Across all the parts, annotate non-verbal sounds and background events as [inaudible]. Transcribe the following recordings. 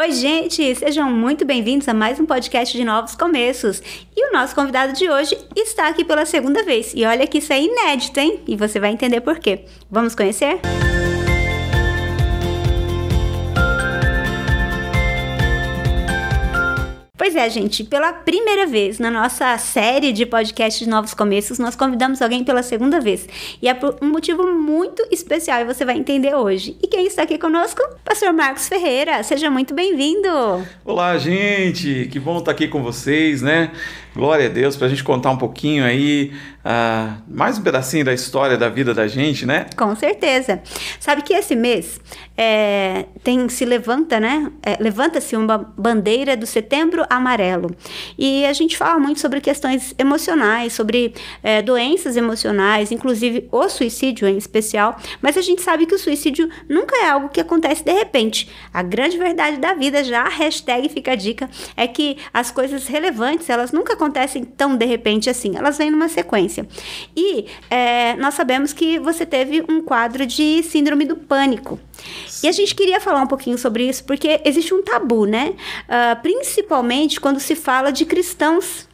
Oi, gente! Sejam muito bem-vindos a mais um podcast de Novos Começos. E o nosso convidado de hoje está aqui pela segunda vez. E olha que isso é inédito, hein? E você vai entender por quê. Vamos conhecer? Música Pois é, gente, pela primeira vez na nossa série de podcast de Novos Começos, nós convidamos alguém pela segunda vez. E é por um motivo muito especial e você vai entender hoje. E quem está aqui conosco? Pastor Marcos Ferreira. Seja muito bem-vindo. Olá, gente. Que bom estar aqui com vocês, né? Glória a Deus, para a gente contar um pouquinho aí, uh, mais um pedacinho da história da vida da gente, né? Com certeza. Sabe que esse mês é, tem se levanta, né? É, Levanta-se uma bandeira do Setembro Amarelo. E a gente fala muito sobre questões emocionais, sobre é, doenças emocionais, inclusive o suicídio em especial. Mas a gente sabe que o suicídio nunca é algo que acontece de repente. A grande verdade da vida, já a hashtag fica a dica, é que as coisas relevantes, elas nunca acontecem acontecem tão de repente assim, elas vêm numa sequência. E é, nós sabemos que você teve um quadro de síndrome do pânico. E a gente queria falar um pouquinho sobre isso, porque existe um tabu, né? Uh, principalmente quando se fala de cristãos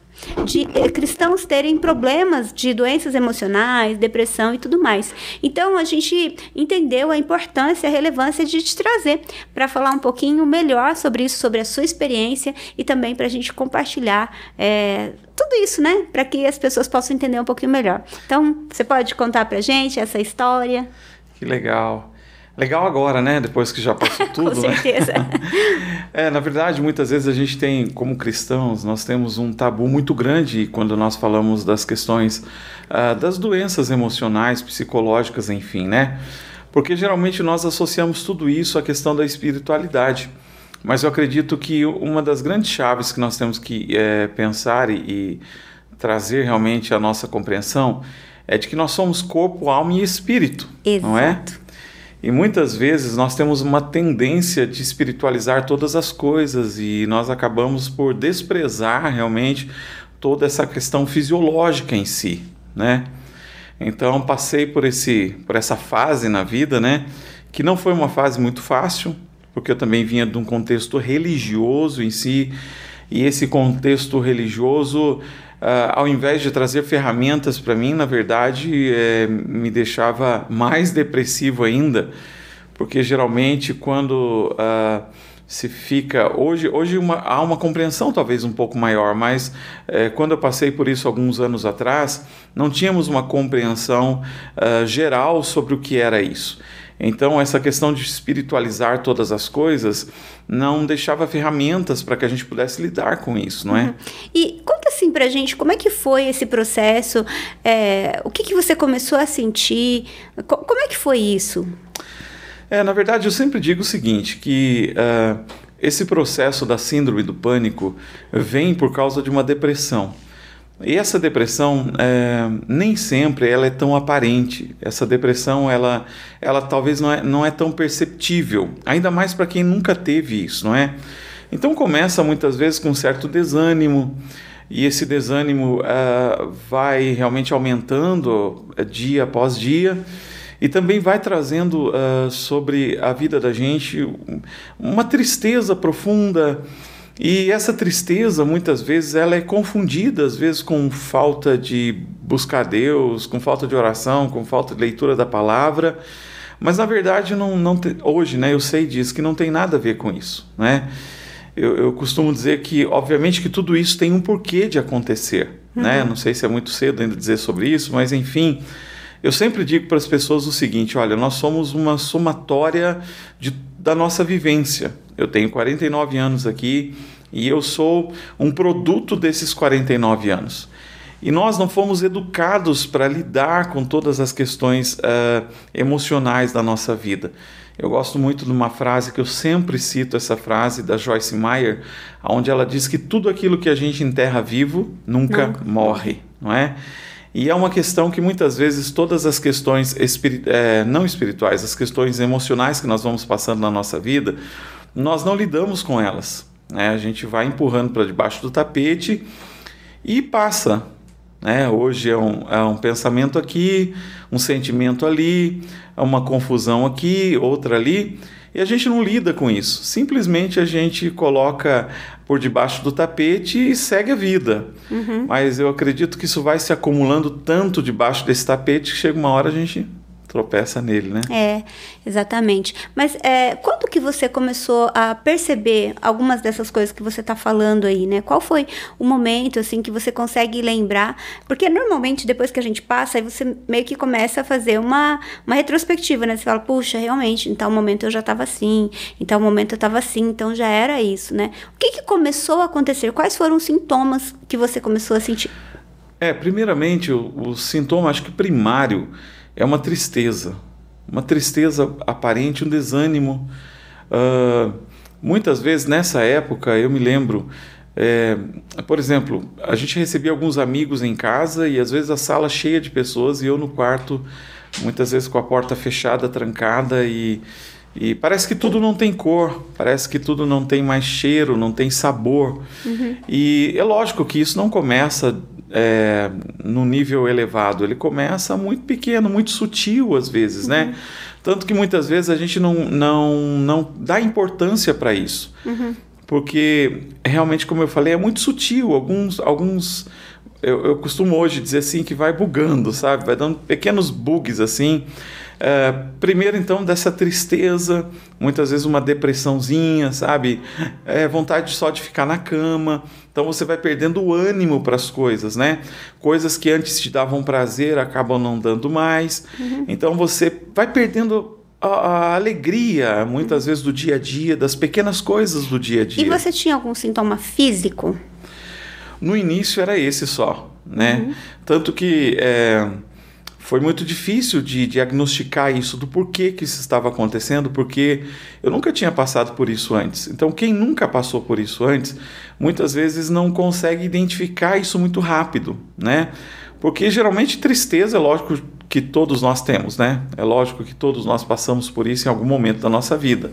de eh, cristãos terem problemas de doenças emocionais, depressão e tudo mais. Então a gente entendeu a importância, a relevância de te trazer para falar um pouquinho melhor sobre isso, sobre a sua experiência e também para a gente compartilhar é, tudo isso, né? Para que as pessoas possam entender um pouquinho melhor. Então você pode contar para gente essa história? Que legal. Legal agora, né? Depois que já passou [laughs] tudo. Com né? certeza. Né? [laughs] é, na verdade, muitas vezes a gente tem, como cristãos, nós temos um tabu muito grande quando nós falamos das questões uh, das doenças emocionais, psicológicas, enfim, né? Porque geralmente nós associamos tudo isso à questão da espiritualidade. Mas eu acredito que uma das grandes chaves que nós temos que é, pensar e, e trazer realmente a nossa compreensão é de que nós somos corpo, alma e espírito, Exato. não é? E muitas vezes nós temos uma tendência de espiritualizar todas as coisas e nós acabamos por desprezar realmente toda essa questão fisiológica em si, né? Então passei por esse por essa fase na vida, né, que não foi uma fase muito fácil, porque eu também vinha de um contexto religioso em si, e esse contexto religioso Uh, ao invés de trazer ferramentas para mim, na verdade, é, me deixava mais depressivo ainda, porque geralmente quando uh, se fica. Hoje, hoje uma, há uma compreensão talvez um pouco maior, mas é, quando eu passei por isso alguns anos atrás, não tínhamos uma compreensão uh, geral sobre o que era isso. Então, essa questão de espiritualizar todas as coisas não deixava ferramentas para que a gente pudesse lidar com isso, não é? Uhum. E conta assim para a gente como é que foi esse processo, é, o que, que você começou a sentir, co como é que foi isso? É, na verdade, eu sempre digo o seguinte, que uh, esse processo da síndrome do pânico vem por causa de uma depressão. E essa depressão é, nem sempre ela é tão aparente. Essa depressão ela, ela talvez não é, não é tão perceptível, ainda mais para quem nunca teve isso, não é? Então começa muitas vezes com um certo desânimo e esse desânimo uh, vai realmente aumentando eh, dia após dia e também vai trazendo uh, sobre a vida da gente uma tristeza profunda e essa tristeza, muitas vezes, ela é confundida, às vezes, com falta de buscar Deus, com falta de oração, com falta de leitura da palavra. Mas, na verdade, não, não te... hoje né, eu sei disso, que não tem nada a ver com isso. Né? Eu, eu costumo dizer que, obviamente, que tudo isso tem um porquê de acontecer. Né? Uhum. Né? Não sei se é muito cedo ainda dizer sobre isso, mas, enfim... Eu sempre digo para as pessoas o seguinte: olha, nós somos uma somatória de, da nossa vivência. Eu tenho 49 anos aqui, e eu sou um produto desses 49 anos. E nós não fomos educados para lidar com todas as questões uh, emocionais da nossa vida. Eu gosto muito de uma frase que eu sempre cito, essa frase da Joyce Meyer, onde ela diz que tudo aquilo que a gente enterra vivo nunca, morre, não é? E é uma questão que muitas vezes todas as questões é, não espirituais, as questões emocionais que nós vamos passando na nossa vida, nós não lidamos com elas. Né? A gente vai empurrando para debaixo do tapete e passa. Né? Hoje é um, é um pensamento aqui, um sentimento ali, é uma confusão aqui, outra ali. E a gente não lida com isso. Simplesmente a gente coloca por debaixo do tapete e segue a vida. Uhum. Mas eu acredito que isso vai se acumulando tanto debaixo desse tapete que chega uma hora a gente tropeça nele, né? É, exatamente. Mas é, quando que você começou a perceber algumas dessas coisas que você está falando aí, né? Qual foi o momento, assim, que você consegue lembrar? Porque normalmente depois que a gente passa, aí você meio que começa a fazer uma, uma retrospectiva, né? Você fala, puxa, realmente, em tal momento eu já estava assim, em tal momento eu estava assim, então já era isso, né? O que, que começou a acontecer? Quais foram os sintomas que você começou a sentir? É, primeiramente, o, o sintoma, acho que primário é uma tristeza, uma tristeza aparente, um desânimo. Uh, muitas vezes nessa época eu me lembro, é, por exemplo, a gente recebia alguns amigos em casa e às vezes a sala cheia de pessoas e eu no quarto, muitas vezes com a porta fechada, trancada e, e parece que tudo não tem cor, parece que tudo não tem mais cheiro, não tem sabor. Uhum. E é lógico que isso não começa é, no nível elevado, ele começa muito pequeno, muito sutil às vezes, né? uhum. né? Tanto que muitas vezes a gente não, não, não dá importância para isso. Uhum. Porque realmente, como eu falei, é muito sutil. Alguns, alguns eu, eu costumo hoje dizer assim que vai bugando, sabe? Vai dando pequenos bugs assim. É, primeiro, então, dessa tristeza, muitas vezes uma depressãozinha, sabe? É, vontade só de ficar na cama. Então você vai perdendo o ânimo para as coisas, né? Coisas que antes te davam prazer acabam não dando mais. Uhum. Então você vai perdendo a, alegria, muitas uhum. vezes, do dia a dia, das pequenas coisas do dia a dia. E você tinha algum sintoma físico? No início era esse só, né? Uhum. Tanto que. É foi muito difícil de diagnosticar isso, do porquê que isso estava acontecendo, porque eu nunca tinha passado por isso antes. Então, quem nunca passou por isso antes, muitas vezes não consegue identificar isso muito rápido, né? Porque geralmente tristeza, é lógico que todos nós temos, né? É lógico que todos nós passamos por isso em algum momento da nossa vida.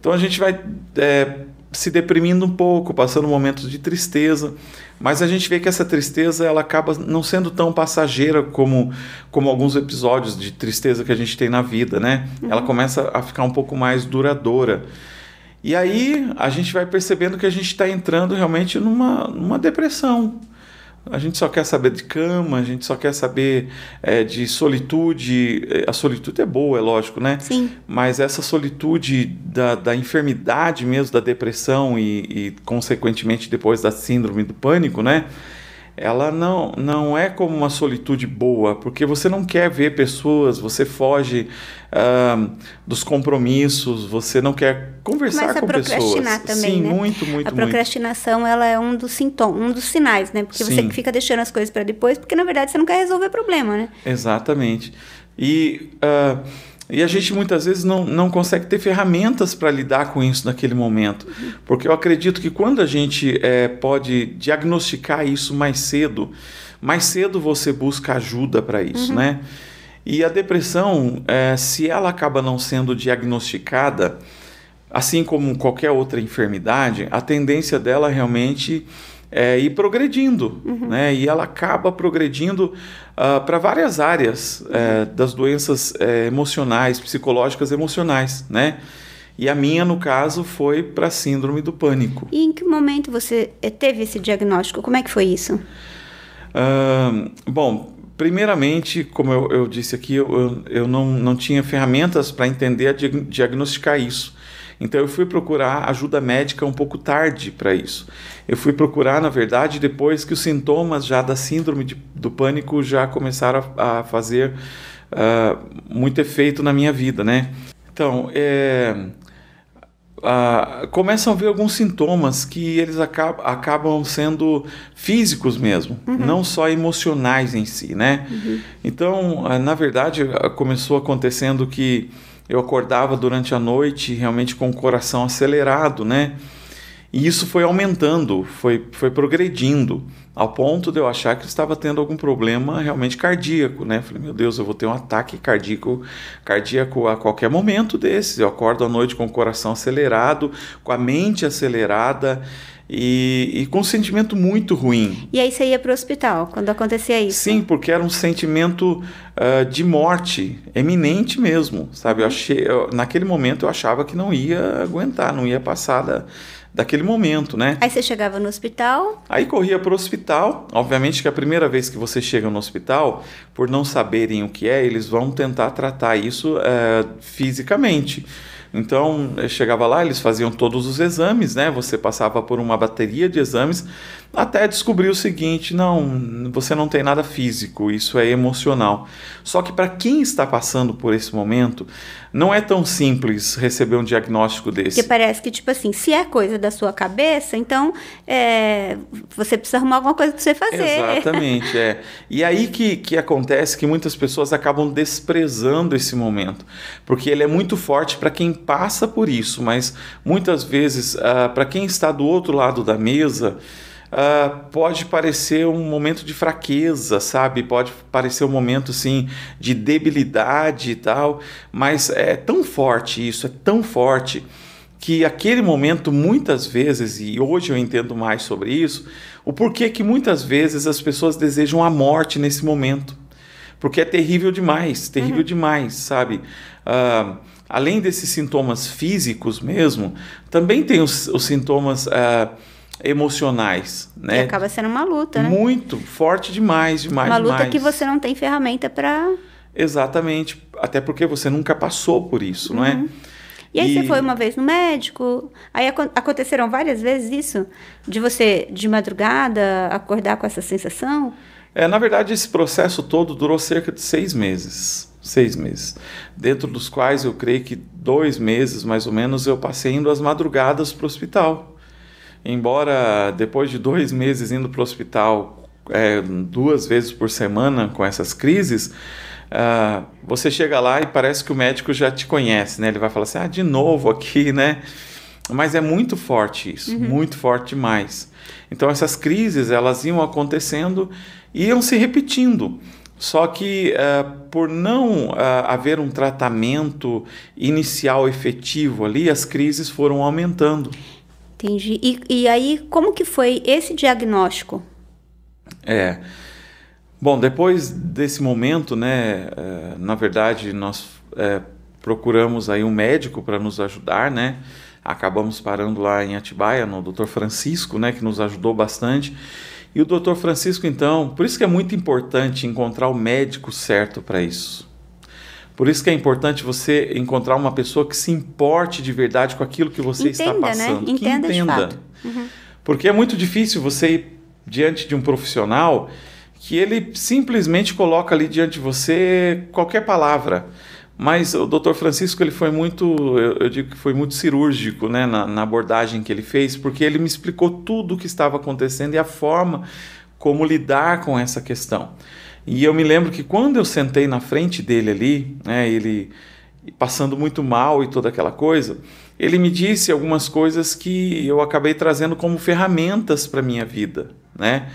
Então, a gente vai é, se deprimindo um pouco, passando momentos de tristeza, mas a gente vê que essa tristeza ela acaba não sendo tão passageira como, como alguns episódios de tristeza que a gente tem na vida, né? Uhum. Ela começa a ficar um pouco mais duradoura. E aí a gente vai percebendo que a gente está entrando realmente numa, numa depressão. A gente só quer saber de cama, a gente só quer saber é, de solitude. Eh, a solitude é boa, é lógico, né? Sim. Mas essa solitude da, da enfermidade mesmo, da depressão e, e, consequentemente, depois da síndrome do pânico, né? ela não, não é como uma solitude boa, porque você não quer ver pessoas, você foge ah, dos compromissos, você não quer conversar Começa com pessoas. Começa procrastinar também, Sim, né? muito, muito, A procrastinação, muito. ela é um dos sintomas, um dos sinais, né? Porque Sim. você fica deixando as coisas para depois, porque na verdade você não quer resolver o problema, né? Exatamente. E... Ah, e a gente muitas vezes não, não consegue ter ferramentas para lidar com isso naquele momento. Porque eu acredito que quando a gente é, pode diagnosticar isso mais cedo, mais cedo você busca ajuda para isso, uhum. né? E a depressão, é, se ela acaba não sendo diagnosticada, assim como qualquer outra enfermidade, a tendência dela realmente é, ir progredindo, uhum. né? E ela acaba progredindo uh, ah, para várias áreas uhum. é, das doenças é, emocionais, psicológicas emocionais, né? E a minha, no caso, foi para síndrome do pânico. E em que momento você é, teve esse diagnóstico? Como é que foi isso? Uh, bom, primeiramente, como eu, eu disse aqui, eu, eu não, não tinha ferramentas para entender, diagnosticar isso. Então eu fui procurar ajuda médica um pouco tarde para isso. Eu fui procurar, na verdade, depois que os sintomas já da síndrome de, do pânico já começaram a, a fazer uh, muito efeito na minha vida, né? Então, é, uh, começam a ver alguns sintomas que eles acabam, acabam sendo físicos mesmo, uhum. não só emocionais em si, né? Uhum. Então, uh, na verdade, começou acontecendo que eu acordava durante a noite realmente com o coração acelerado, né? E isso foi aumentando, foi, foi progredindo, ao ponto de eu achar que eu estava tendo algum problema realmente cardíaco, né? Falei, meu Deus, eu vou ter um ataque cardíaco, cardíaco a qualquer momento desses. Eu acordo à noite com o coração acelerado, com a mente acelerada e, e com um sentimento muito ruim. E aí você ia para o hospital quando acontecia isso? Sim, porque era um sentimento uh, de morte, eminente mesmo, sabe? Eu uhum. achei, eu, naquele momento eu achava que não ia aguentar, não ia passar da daquele momento, né? Aí você chegava no hospital? Aí corria para o hospital. Obviamente que a primeira vez que você chega no hospital, por não saberem o que é, eles vão tentar tratar isso é, fisicamente. Então, chegava lá, eles faziam todos os exames, né? Você passava por uma bateria de exames até descobrir o seguinte: não, você não tem nada físico, isso é emocional. Só que para quem está passando por esse momento, não é tão simples receber um diagnóstico desse. Porque parece que, tipo assim, se é coisa da sua cabeça, então é, você precisa arrumar alguma coisa para você fazer. Exatamente, é. E aí que, que acontece que muitas pessoas acabam desprezando esse momento, porque ele é muito forte para quem passa por isso, mas muitas vezes, uh, ah, para quem está do outro lado da mesa, uh, pode parecer um momento de fraqueza, sabe? Pode parecer um momento assim de debilidade e tal, mas é tão forte isso, é tão forte que aquele momento muitas vezes, e hoje eu entendo mais sobre isso, o porquê que muitas vezes as pessoas desejam a morte nesse momento. Porque é terrível demais, terrível uhum. demais, sabe? Uh, além desses sintomas físicos mesmo, também tem os, os sintomas. Uh, emocionais, né? E acaba sendo uma luta, né? Muito forte demais, demais, Uma luta demais. que você não tem ferramenta para Exatamente, até porque você nunca passou por isso, uhum. não é? Uhum. E aí e... você foi uma vez no médico, aí ac aconteceram várias vezes isso de você de madrugada acordar com essa sensação? É, na verdade, esse processo todo durou cerca de seis meses. Seis meses. Dentro dos quais eu creio que dois meses, mais ou menos, eu passei indo às madrugadas para o hospital embora depois de dois meses indo para o hospital é, duas vezes por semana com essas crises, uh, você chega lá e parece que o médico já te conhece, né? Ele vai falar assim, ah, de novo aqui, [laughs] né? Mas é muito forte isso, uhum. muito forte demais. Então essas crises, elas iam acontecendo e iam se repetindo. Só que uh, por não uh, haver um tratamento inicial efetivo ali, as crises foram aumentando. Entendi. E, e aí, como que foi esse diagnóstico? É. Bom, depois desse momento, né, é, na verdade, nós é, procuramos aí um médico para nos ajudar, né? Acabamos parando lá em Atibaia, no Dr. Francisco, né, que nos ajudou bastante. E o Dr. Francisco, então, por isso que é muito importante encontrar o médico certo para isso. Por isso que é importante você encontrar uma pessoa que se importe de verdade com aquilo que você entenda, está né? passando. Né? Entenda, que entenda. Uhum. Porque é muito difícil você ir diante de um profissional que ele simplesmente coloca ali diante de você qualquer palavra. Mas o Dr. Francisco ele foi muito, eu, digo que foi muito cirúrgico, né, na, na abordagem que ele fez, porque ele me explicou tudo o que estava acontecendo e a forma como lidar com essa questão. E eu me lembro que quando eu sentei na frente dele ali, né, ele passando muito mal e toda aquela coisa, ele me disse algumas coisas que eu acabei trazendo como ferramentas para minha vida, né?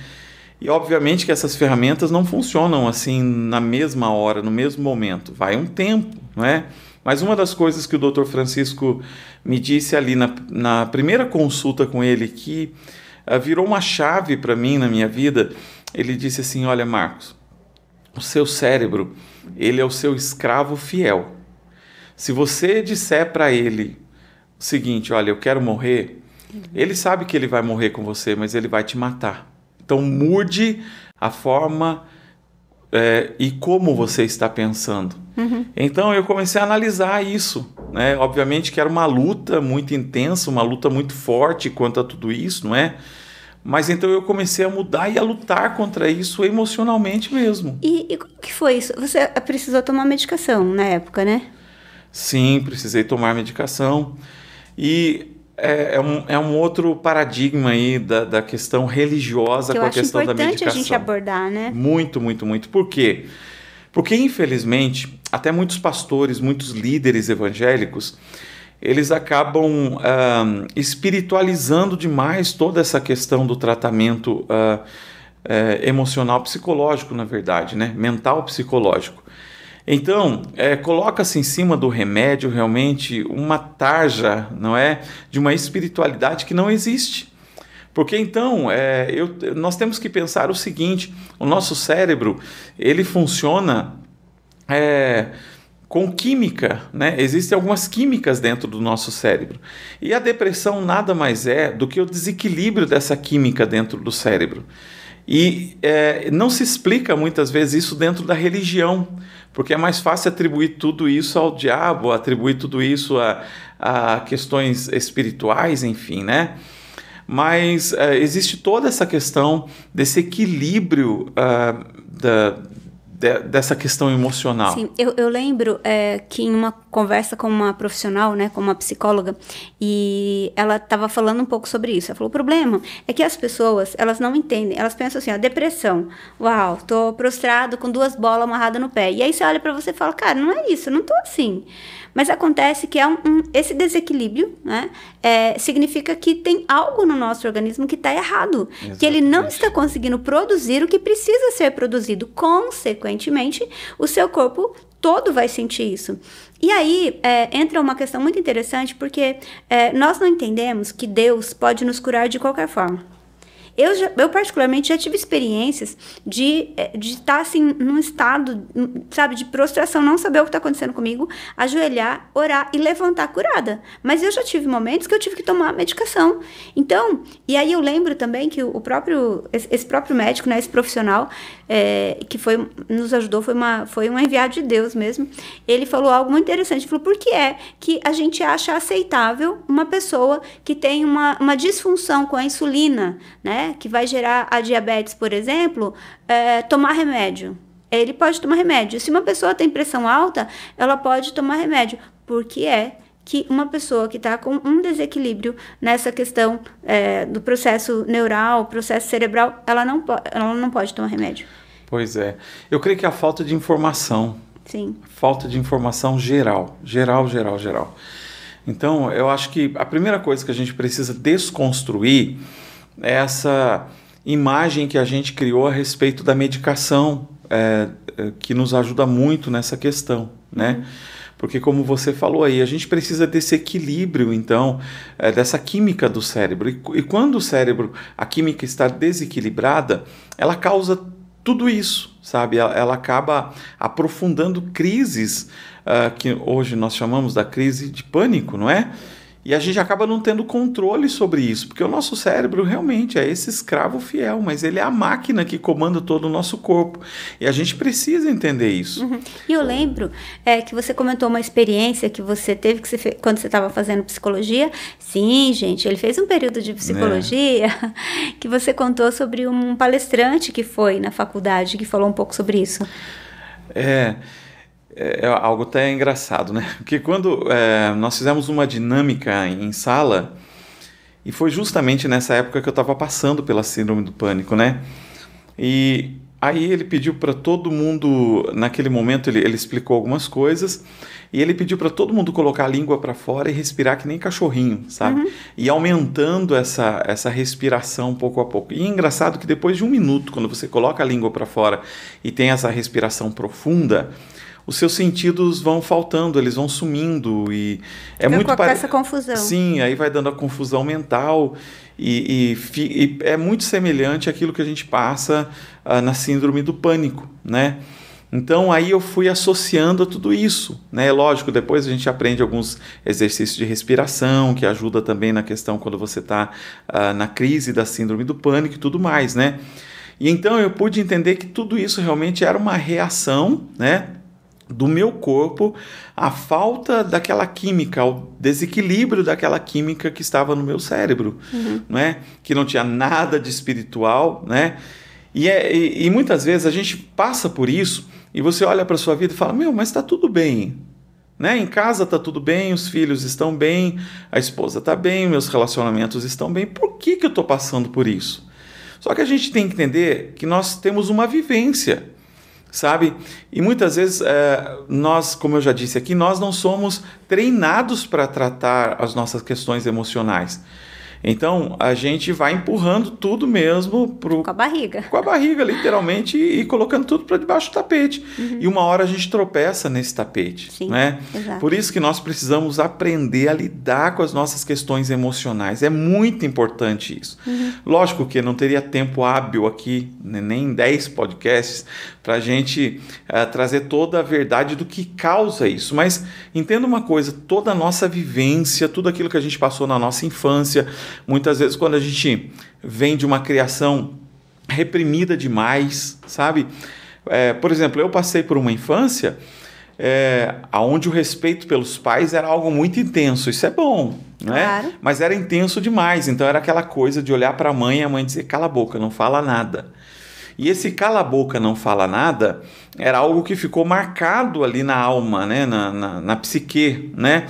E obviamente que essas ferramentas não funcionam assim na mesma hora, no mesmo momento, vai um tempo, não é? Mas uma das coisas que o Dr. Francisco me disse ali na, na primeira consulta com ele que uh, virou uma chave para mim na minha vida, ele disse assim: Olha, Marcos, o seu cérebro, ele é o seu escravo fiel. Se você disser para ele o seguinte, olha, eu quero morrer, uhum. ele sabe que ele vai morrer com você, mas ele vai te matar. Então mude a forma é, e como você está pensando. Uhum. Então eu comecei a analisar isso. Né? Obviamente que era uma luta muito intensa, uma luta muito forte quanto a tudo isso, não é? Mas então eu comecei a mudar e a lutar contra isso emocionalmente mesmo. E, e como que foi isso? Você eh, precisou tomar medicação na época, né? Sim, precisei tomar medicação. E é, é, um, é um outro paradigma aí da, da questão religiosa que com a questão da medicação. É importante a gente abordar, né? Muito, muito, muito. Por quê? Porque, infelizmente, até muitos pastores, muitos líderes evangélicos, eles acabam uh, espiritualizando demais toda essa questão do tratamento uh, uh, emocional psicológico, na verdade, né? mental psicológico. Então, eh, coloca-se em cima do remédio realmente uma tarja, não é? De uma espiritualidade que não existe. Porque então é, eu, nós temos que pensar o seguinte: o nosso cérebro ele funciona é, com química, né? Existem algumas químicas dentro do nosso cérebro. E a depressão nada mais é do que o desequilíbrio dessa química dentro do cérebro. E é, não se explica muitas vezes isso dentro da religião, porque é mais fácil atribuir tudo isso ao diabo, atribuir tudo isso a, a questões espirituais, enfim, né? Mas é, existe toda essa questão desse equilíbrio uh, da, de, dessa questão emocional. Sim, eu, eu lembro é, que em uma conversa com uma profissional, né, com uma psicóloga, e ela estava falando um pouco sobre isso. Ela falou: o problema é que as pessoas elas não entendem, elas pensam assim, a depressão. Uau, tô prostrado com duas bolas amarradas no pé. E aí você olha para você e fala: cara, não é isso, não tô assim. Mas acontece que é um, um, esse desequilíbrio, né? É, significa que tem algo no nosso organismo que está errado, Exatamente. que ele não está conseguindo produzir o que precisa ser produzido. Consequentemente, o seu corpo todo vai sentir isso. E aí é, entra uma questão muito interessante, porque é, nós não entendemos que Deus pode nos curar de qualquer forma. Eu, já, eu particularmente, já tive experiências de eh, estar, de tá, assim, num estado, sabe, de prostração, não saber o que está acontecendo comigo, ajoelhar, orar e levantar curada. Mas eu já tive momentos que eu tive que tomar medicação. Então, e aí eu lembro também que o próprio, esse próprio médico, né, esse profissional, é, que foi, nos ajudou, foi, uma, foi um enviado de Deus mesmo, ele falou algo muito interessante. Ele falou: por que é que a gente acha aceitável uma pessoa que tem uma, uma disfunção com a insulina, né, que vai gerar a diabetes, por exemplo, é, tomar remédio? Ele pode tomar remédio. Se uma pessoa tem pressão alta, ela pode tomar remédio. Por que é que uma pessoa que está com um desequilíbrio nessa questão é, do processo neural, processo cerebral, ela não, ela não pode tomar remédio. Pois é. Eu creio que é a falta de informação. Sim. Falta de informação geral. Geral, geral, geral. Então, eu acho que a primeira coisa que a gente precisa desconstruir é essa imagem que a gente criou a respeito da medicação, é, é que nos ajuda muito nessa questão, né? Uhum. Porque, como você falou aí, a gente precisa desse equilíbrio, então, é, dessa química do cérebro. E, e quando o cérebro, a química está desequilibrada, ela causa tudo isso, sabe? Ela, ela acaba aprofundando crises uh, que hoje nós chamamos da crise de pânico, não é? E a gente uhum. acaba não tendo controle sobre isso, porque o nosso cérebro realmente é esse escravo fiel, mas ele é a máquina que comanda todo o nosso corpo. E a gente precisa entender isso. Uhum. E eu lembro é, que você comentou uma experiência que você teve que você fez, quando você estava fazendo psicologia. Sim, gente, ele fez um período de psicologia é. [laughs] que você contou sobre um palestrante que foi na faculdade que falou um pouco sobre isso. É. É, é algo até engraçado, né? [laughs] Porque quando é, nós fizemos uma dinâmica em sala, e foi justamente nessa época que eu estava passando pela síndrome do pânico, né? E aí ele pediu para todo mundo, naquele momento ele, ele explicou algumas coisas, e ele pediu para todo mundo colocar a língua para fora e respirar que nem cachorrinho, sabe? Uhum. E aumentando essa, essa respiração pouco a pouco. E é engraçado que depois de um minuto, quando você coloca a língua para fora e tem essa respiração profunda, os seus sentidos vão faltando, eles vão sumindo e é Fica muito parecido. essa confusão. Sim, aí vai dando a confusão mental e, e, fi... e é muito semelhante àquilo que a gente passa uh, na síndrome do pânico, né? Então aí eu fui associando a tudo isso, né? É lógico, depois a gente aprende alguns exercícios de respiração que ajuda também na questão quando você está uh, ah, na crise da síndrome do pânico e tudo mais, né? E então eu pude entender que tudo isso realmente era uma reação, né? do meu corpo a falta daquela química, o desequilíbrio daquela química que estava no meu cérebro, uhum. é que não tinha nada de espiritual. Né? E, é, e, e muitas vezes a gente passa por isso e você olha para sua vida e fala: Meu, mas está tudo bem. Né? Em casa está tudo bem, os filhos estão bem, a esposa está bem, meus relacionamentos estão bem. Por que, que eu estou passando por isso? Só que a gente tem que entender que nós temos uma vivência sabe? E muitas vezes é, nós, como eu já disse aqui, nós não somos treinados para tratar as nossas questões emocionais. Então a gente vai empurrando tudo mesmo pro, com a barriga. Com a barriga, literalmente, e, e colocando tudo para debaixo do tapete. Uhum. E uma hora a gente tropeça nesse tapete. Sim, né? Exato. Por isso que nós precisamos aprender a lidar com as nossas questões emocionais. É muito importante isso. Uhum. Lógico que não teria tempo hábil aqui, né, nem 10 podcasts, para a gente uh, trazer toda a verdade do que causa isso. Mas entenda uma coisa: toda a nossa vivência, tudo aquilo que a gente passou na nossa infância, Muitas vezes, quando a gente vem de uma criação reprimida demais, sabe? É, por exemplo, eu passei por uma infância é, onde o respeito pelos pais era algo muito intenso. Isso é bom, né? Claro. Mas era intenso demais. Então era aquela coisa de olhar para a mãe e a mãe dizer: cala a boca, não fala nada. E esse cala a boca, não fala nada, era algo que ficou marcado ali na alma, né? na, na, na psique, né?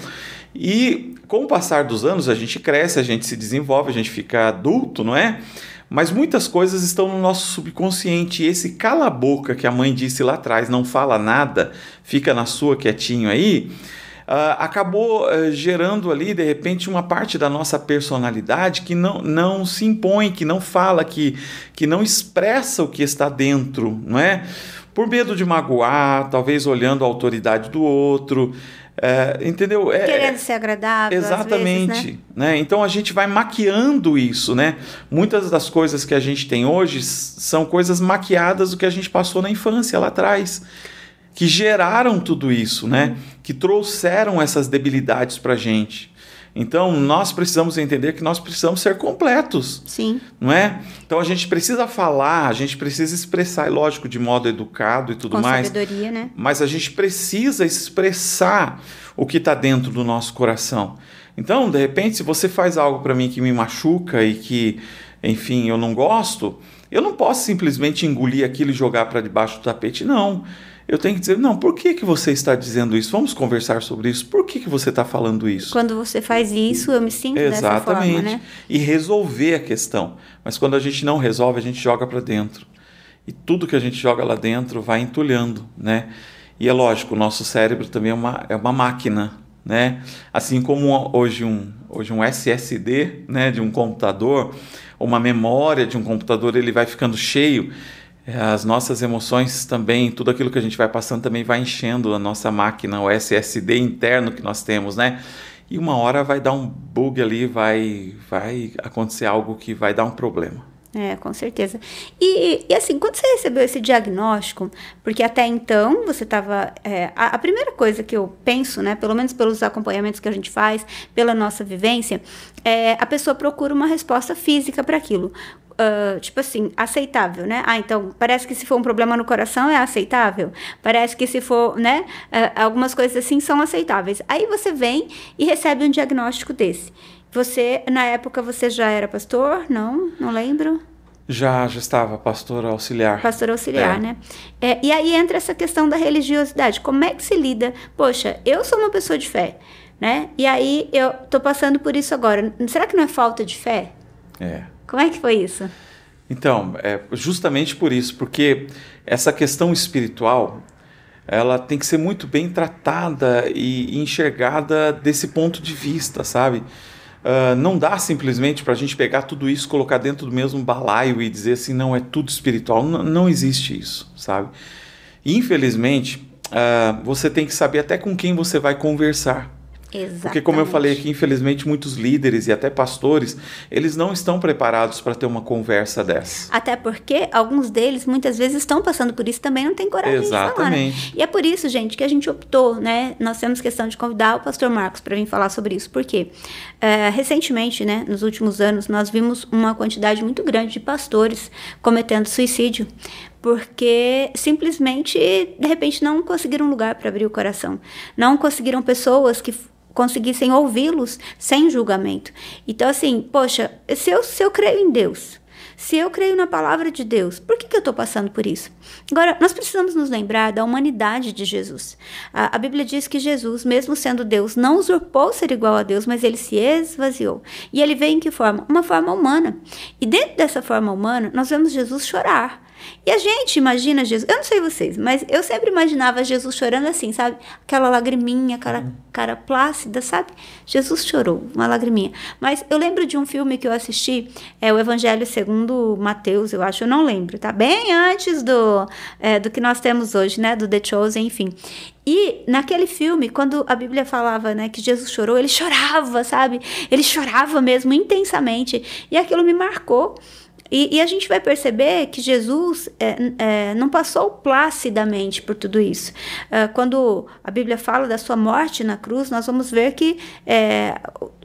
E com o passar dos anos, a gente cresce, a gente se desenvolve, a gente fica adulto, não é? Mas muitas coisas estão no nosso subconsciente. E esse cala-boca que a mãe disse lá atrás, não fala nada, fica na sua quietinho aí, uh, acabou uh, gerando ali, de repente, uma parte da nossa personalidade que não, não se impõe, que não fala, que, que não expressa o que está dentro, não é? Por medo de magoar, talvez olhando a autoridade do outro. É, entendeu? É, é, Querendo ser agradável. Exatamente. Vezes, né? né? Então a gente vai maquiando isso, né? Muitas das coisas que a gente tem hoje são coisas maquiadas do que a gente passou na infância lá atrás. Que geraram tudo isso, né? Que trouxeram essas debilidades pra gente. Então, nós precisamos entender que nós precisamos ser completos. Sim. Não é? Então, a gente precisa falar, a gente precisa expressar, e lógico, de modo educado e tudo Com mais. Sabedoria, né? Mas a gente precisa expressar o que está dentro do nosso coração. Então, de repente, se você faz algo para mim que me machuca e que, enfim, eu não gosto, eu não posso simplesmente engolir aquilo e jogar para debaixo do tapete, não. Não eu tenho que dizer, não, por que, que você está dizendo isso? Vamos conversar sobre isso. Por que, que você está falando isso? Quando você faz isso, eu me sinto Exatamente. dessa forma, né? E resolver a questão. Mas quando a gente não resolve, a gente joga para dentro. E tudo que a gente joga lá dentro vai entulhando, né? E é lógico, o nosso cérebro também é uma, é uma máquina, né? Assim como hoje um, hoje um SSD né, de um computador, uma memória de um computador, ele vai ficando cheio é, as nossas emoções também, tudo aquilo que a gente vai passando também vai enchendo a nossa máquina, o SSD interno que nós temos, né? E uma hora vai dar um bug ali, vai, vai acontecer algo que vai dar um problema. É, com certeza. E, e assim, quando você recebeu esse diagnóstico, porque até então você estava. É, a, a, primeira coisa que eu penso, né, pelo menos pelos acompanhamentos que a gente faz, pela nossa vivência, é a pessoa procura uma resposta física para aquilo uh, tipo assim, aceitável, né? Ah, então parece que se for um problema no coração é aceitável. Parece que se for, né? Uh, algumas coisas assim são aceitáveis. Aí você vem e recebe um diagnóstico desse. Você, na época, você já era pastor? Não? Não lembro. Já, já estava, pastor auxiliar. Pastor auxiliar, é. né? É, e aí entra essa questão da religiosidade. Como é que se lida? Poxa, eu sou uma pessoa de fé, né? E aí eu tô passando por isso agora. Será que não é falta de fé? É. Como é que foi isso? Então, é justamente por isso, porque essa questão espiritual ela tem que ser muito bem tratada e enxergada desse ponto de vista, sabe? Uh, não dá simplesmente para a gente pegar tudo isso, colocar dentro do mesmo balaio e dizer assim, não, é tudo espiritual. N não existe isso, sabe? Infelizmente, uh, você tem que saber até com quem você vai conversar Exatamente. Porque como eu falei aqui, infelizmente muitos líderes e até pastores, eles não estão preparados para ter uma conversa dessa. Até porque alguns deles muitas vezes estão passando por isso também não tem coragem Exatamente. de falar. Né? E é por isso, gente, que a gente optou, né? Nós temos questão de convidar o pastor Marcos para vir falar sobre isso, porque uh, é, recentemente, né, nos últimos anos, nós vimos uma quantidade muito grande de pastores cometendo suicídio porque simplesmente de repente não conseguiram lugar para abrir o coração, não conseguiram pessoas que conseguissem ouvi-los sem julgamento. Então, assim, poxa, se eu, se eu creio em Deus, se eu creio na palavra de Deus, por que, que eu estou passando por isso? Agora, nós precisamos nos lembrar da humanidade de Jesus. A, a, Bíblia diz que Jesus, mesmo sendo Deus, não usurpou ser igual a Deus, mas ele se esvaziou. E ele veio em que forma? Uma forma humana. E dentro dessa forma humana, nós vemos Jesus chorar. E a gente imagina Jesus, eu não sei vocês, mas eu sempre imaginava Jesus chorando assim, sabe? Aquela lagriminha, aquela uhum. cara plácida, sabe? Jesus chorou, uma lagriminha. Mas eu lembro de um filme que eu assisti, é o Evangelho segundo Mateus, eu acho, eu não lembro, tá? Bem antes do, é, do que nós temos hoje, né? Do The Chosen, enfim. E naquele filme, quando a Bíblia falava, né, que Jesus chorou, ele chorava, sabe? Ele chorava mesmo intensamente. E aquilo me marcou e, e, a gente vai perceber que Jesus é, é, não passou placidamente por tudo isso. É, quando a Bíblia fala da sua morte na cruz, nós vamos ver que é,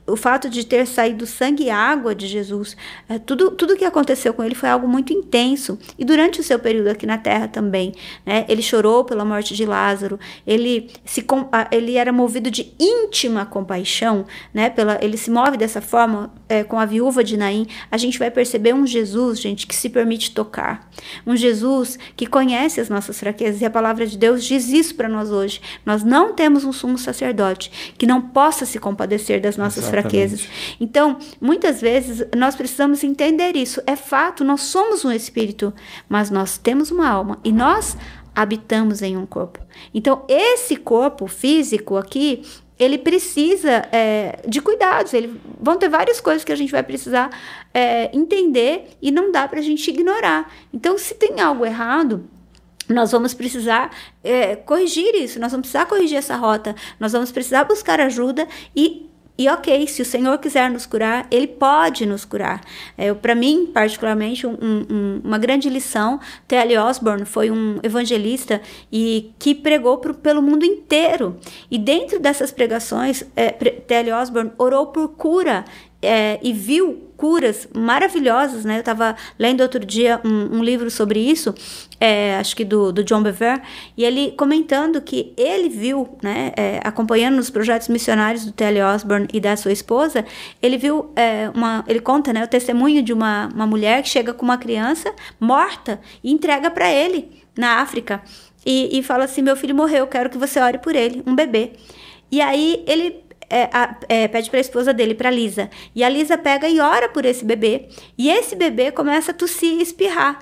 o fato de ter saído sangue e água de Jesus, é, tudo, tudo que aconteceu com ele foi algo muito intenso. E durante o seu período aqui na Terra também, né, ele chorou pela morte de Lázaro, ele, se, ele era movido de íntima compaixão, né, pela, ele se move dessa forma é, com a viúva de Naim. A gente vai perceber um Jesus, gente, que se permite tocar. Um Jesus que conhece as nossas fraquezas. E a palavra de Deus diz isso para nós hoje. Nós não temos um sumo sacerdote que não possa se compadecer das nossas Exato fraquezas. Então, muitas vezes nós precisamos entender isso. É fato, nós somos um espírito, mas nós temos uma alma e nós habitamos em um corpo. Então, esse corpo físico aqui, ele precisa é, de cuidados. Ele, vão ter várias coisas que a gente vai precisar é, entender e não dá para a gente ignorar. Então, se tem algo errado, nós vamos precisar é, corrigir isso, nós vamos precisar corrigir essa rota, nós vamos precisar buscar ajuda e e ok, se o Senhor quiser nos curar, Ele pode nos curar. É, Para mim, particularmente, um, um, uma grande lição, T.L. Osborne foi um evangelista e que pregou pro, pelo mundo inteiro. E dentro dessas pregações, é, T.L. Osborne orou por cura é, e viu curas maravilhosas, né? Eu estava lendo outro dia um, um livro sobre isso, é, acho que do, do John Bever, e ele comentando que ele viu, né, é, acompanhando os projetos missionários do Telly Osborne e da sua esposa, ele viu é, uma, ele conta, né, o testemunho de uma, uma mulher que chega com uma criança morta e entrega para ele na África e, e fala assim, meu filho morreu, quero que você ore por ele, um bebê. E aí ele é, a, é, pede para a esposa dele, para Lisa. E a Lisa pega e ora por esse bebê. E esse bebê começa a tossir e espirrar.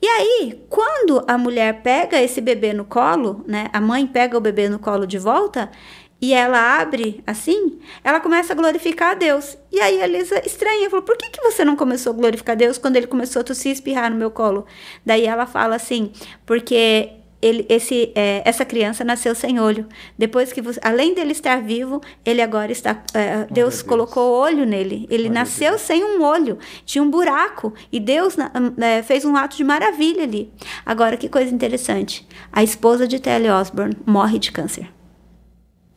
E aí, quando a mulher pega esse bebê no colo, né? A mãe pega o bebê no colo de volta e ela abre assim, ela começa a glorificar a Deus. E aí a Lisa estranha, falou: por que, que você não começou a glorificar a Deus quando ele começou a tossir e espirrar no meu colo? Daí ela fala assim: porque ele, esse, é, essa criança nasceu sem olho. Depois que, você, além dele estar vivo, ele agora está. É, Deus, Deus, colocou olho nele. Ele nasceu sem um olho, tinha um buraco. E Deus hum, é, fez um ato de maravilha ali. Agora, que coisa interessante: a esposa de Telly Osborne morre de câncer.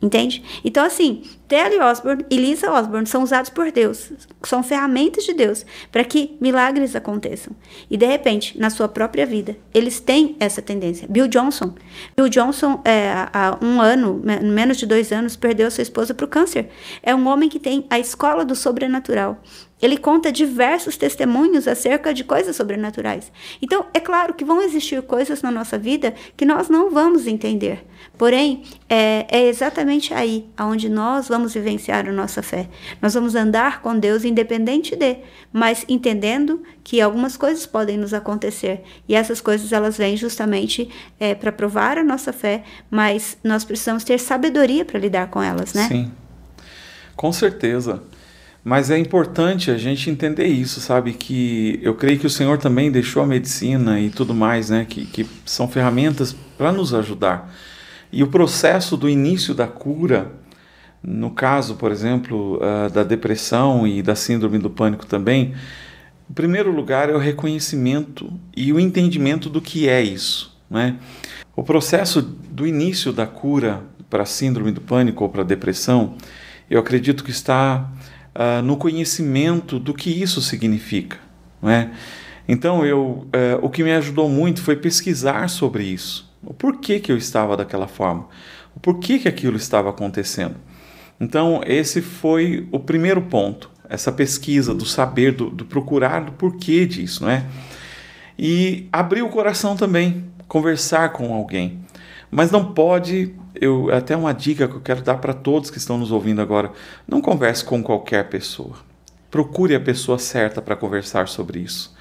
Entende? Então, assim, Telly Osborne e Lisa Osborne são usados por Deus, são ferramentas de Deus para que milagres aconteçam. E, de repente, na sua própria vida, eles têm essa tendência. Bill Johnson. Bill Johnson, é, há um ano, menos de dois anos, perdeu sua esposa para o câncer. É um homem que tem a escola do sobrenatural. Ele conta diversos testemunhos acerca de coisas sobrenaturais. Então, é claro que vão existir coisas na nossa vida que nós não vamos entender. Porém, é, é exatamente aí aonde nós vamos vivenciar a nossa fé. Nós vamos andar com Deus independente de, mas entendendo que algumas coisas podem nos acontecer e essas coisas elas vêm justamente é, para provar a nossa fé, mas nós precisamos ter sabedoria para lidar com elas, né? Sim, com certeza. Mas é importante a gente entender isso, sabe? Que eu creio que o Senhor também deixou a medicina e tudo mais, né? Que, que são ferramentas para nos ajudar. E o processo do início da cura, no caso, por exemplo, ah, da depressão e da síndrome do pânico também, em primeiro lugar é o reconhecimento e o entendimento do que é isso. Né? O processo do início da cura para a síndrome do pânico ou para a depressão, eu acredito que está uh, no conhecimento do que isso significa. Né? Então, eu, uh, o que me ajudou muito foi pesquisar sobre isso o porquê que eu estava daquela forma, o porquê que aquilo estava acontecendo. Então, esse foi o primeiro ponto, essa pesquisa do saber, do, do procurar do porquê disso, né? E abrir o coração também, conversar com alguém. Mas não pode, eu é até uma dica que eu quero dar para todos que estão nos ouvindo agora, não converse com qualquer pessoa. Procure a pessoa certa para conversar sobre isso.